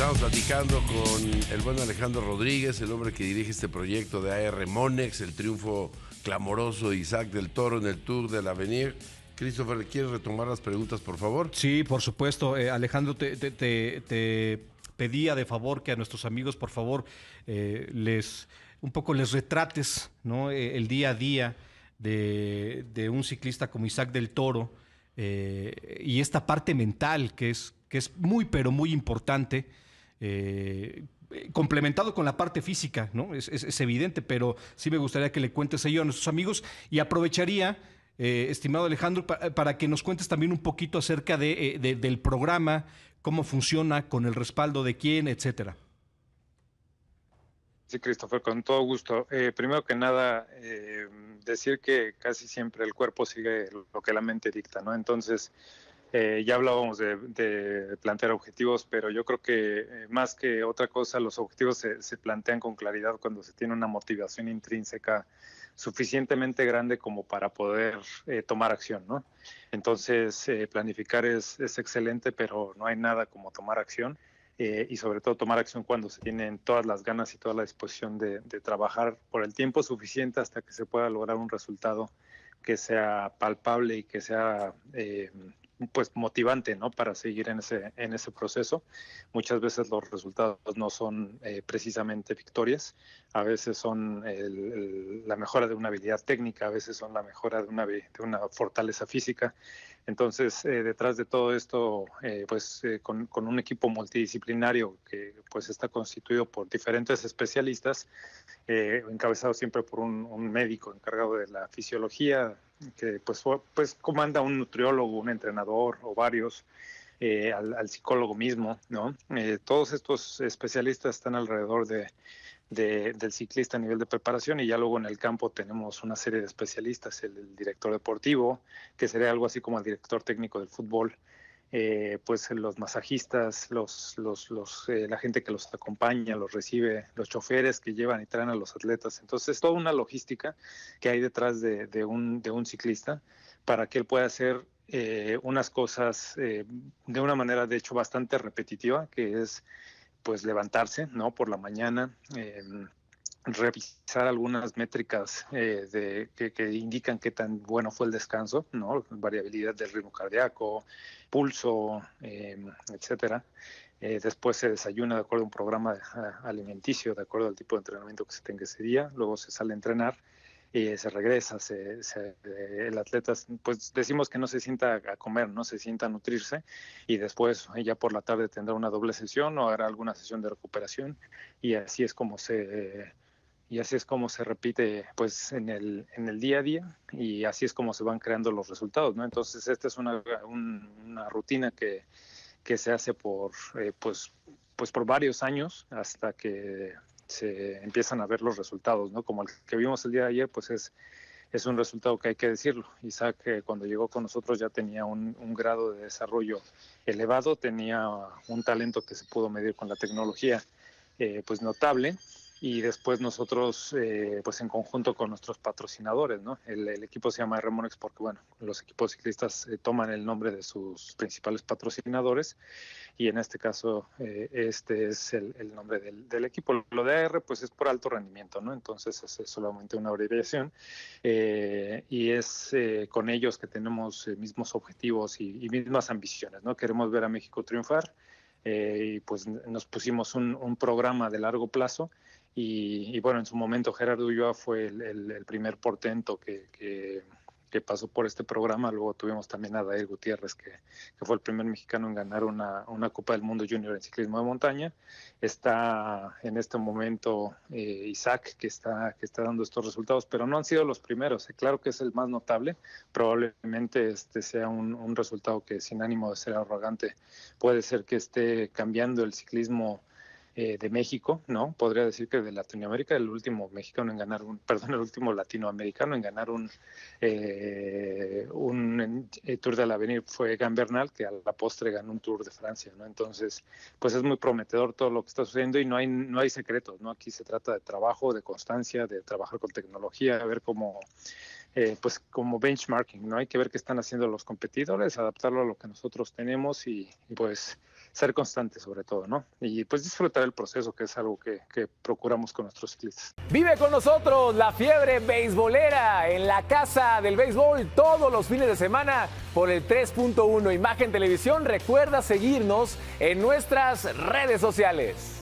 Estamos platicando con el buen Alejandro Rodríguez, el hombre que dirige este proyecto de AR Monex, el triunfo clamoroso de Isaac del Toro en el Tour del Avenir. Christopher, ¿quieres retomar las preguntas, por favor? Sí, por supuesto. Eh, Alejandro, te, pedía de favor que a nuestros amigos, por favor, eh, les un poco les retrates eh, el día a día de, un ciclista como Isaac del Toro y esta parte mental que es, que es muy, pero muy importante eh, eh, complementado con la parte física, ¿no? Es, evidente, pero sí me gustaría que le cuentes ello a nuestros amigos y aprovecharía, eh, estimado Alejandro, para, que nos cuentes también un poquito acerca de, del programa, cómo funciona, con el respaldo de quién, etcétera. Sí, Christopher, con todo gusto. primero que nada, decir que casi siempre el cuerpo sigue lo que la mente dicta, ¿no? Entonces, eh, ya hablábamos de, plantear objetivos, pero yo creo que eh, más que otra cosa, los objetivos se, plantean con claridad cuando se tiene una motivación intrínseca suficientemente grande como para poder eh, tomar acción, ¿no? Entonces, planificar es, excelente, pero no hay nada como tomar acción y sobre todo tomar acción cuando se tienen todas las ganas y toda la disposición de, de trabajar por el tiempo suficiente hasta que se pueda lograr un resultado que sea palpable y que sea pues motivante ¿no? para seguir en ese, en ese proceso. Muchas veces los resultados no son eh, precisamente victorias, a veces son la mejora de una habilidad técnica, a veces son la mejora de una, de una fortaleza física, entonces, eh, detrás de todo esto, eh, pues eh, con, un equipo multidisciplinario que pues está constituido por diferentes especialistas, encabezado siempre por un, médico encargado de la fisiología, que pues, pues comanda un nutriólogo, un entrenador o varios, al, al, psicólogo mismo, ¿no? todos estos especialistas están alrededor de, del ciclista a nivel de preparación y ya luego en el campo tenemos una serie de especialistas, el, director deportivo, que sería algo así como el director técnico del fútbol, eh, pues los masajistas, los, los, los eh, la gente que los acompaña, los recibe, los choferes que llevan y traen a los atletas. Entonces, toda una logística que hay detrás de, de, un, de un, ciclista para que él pueda hacer eh, unas cosas eh, de una manera, de hecho, bastante repetitiva, que es pues levantarse, ¿no? Por la mañana, eh, revisar algunas métricas eh, de, que, indican qué tan bueno fue el descanso, ¿no? Variabilidad del ritmo cardíaco, pulso, eh, etcétera. después se desayuna de acuerdo a un programa alimenticio, de acuerdo al tipo de entrenamiento que se tenga ese día. Luego se sale a entrenar y eh, se regresa, se, eh, el atleta, pues decimos que no se sienta a comer, no se sienta a nutrirse y después eh, ya por la tarde tendrá una doble sesión o hará alguna sesión de recuperación y así es como se... y así es como se repite pues en el, en el día a día y así es como se van creando los resultados no entonces esta es una, una rutina que, que se hace por pues pues por varios años hasta que se empiezan a ver los resultados, ¿no? Como el que vimos el día de ayer, pues es, es un resultado que hay que decirlo. Isaac eh, cuando llegó con nosotros ya tenía un, grado de desarrollo elevado, tenía un talento que se pudo medir con la tecnología eh, pues notable y después nosotros eh, pues en conjunto con nuestros patrocinadores no el, equipo se llama Remonex porque bueno los equipos ciclistas eh, toman el nombre de sus principales patrocinadores y en este caso eh, este es el, nombre del, equipo lo de R, pues es por alto rendimiento no entonces es, solamente una abreviación y es con ellos que tenemos mismos objetivos y mismas ambiciones no queremos ver a México triunfar eh, y pues nos pusimos un, programa de largo plazo y, bueno, en su momento Gerardo Ulloa fue el, primer portento que, que pasó por este programa. Luego tuvimos también a David Gutiérrez, que, fue el primer mexicano en ganar una, Copa del Mundo Junior en ciclismo de montaña. Está en este momento eh, Isaac, que está, que está dando estos resultados, pero no han sido los primeros. Eh, claro que es el más notable. Probablemente este sea un, un resultado que, sin ánimo de ser arrogante, puede ser que esté cambiando el ciclismo eh, de México, ¿no? Podría decir que de Latinoamérica, el último mexicano en ganar un, perdón, el último latinoamericano en ganar un, eh, un eh, Tour de la Avenida fue Gambernal, que a la postre ganó un Tour de Francia, ¿no? Entonces, pues es muy prometedor todo lo que está sucediendo y no hay, no hay secretos, ¿no? Aquí se trata de trabajo, de constancia, de trabajar con tecnología, de ver cómo pues como benchmarking, ¿no? Hay que ver qué están haciendo los competidores, adaptarlo a lo que nosotros tenemos y pues ser constante sobre todo, ¿no? Y pues disfrutar el proceso, que es algo que, que procuramos con nuestros ciclistas. Vive con nosotros la fiebre beisbolera en la casa del béisbol todos los fines de semana por el 3.1 Imagen Televisión. Recuerda seguirnos en nuestras redes sociales.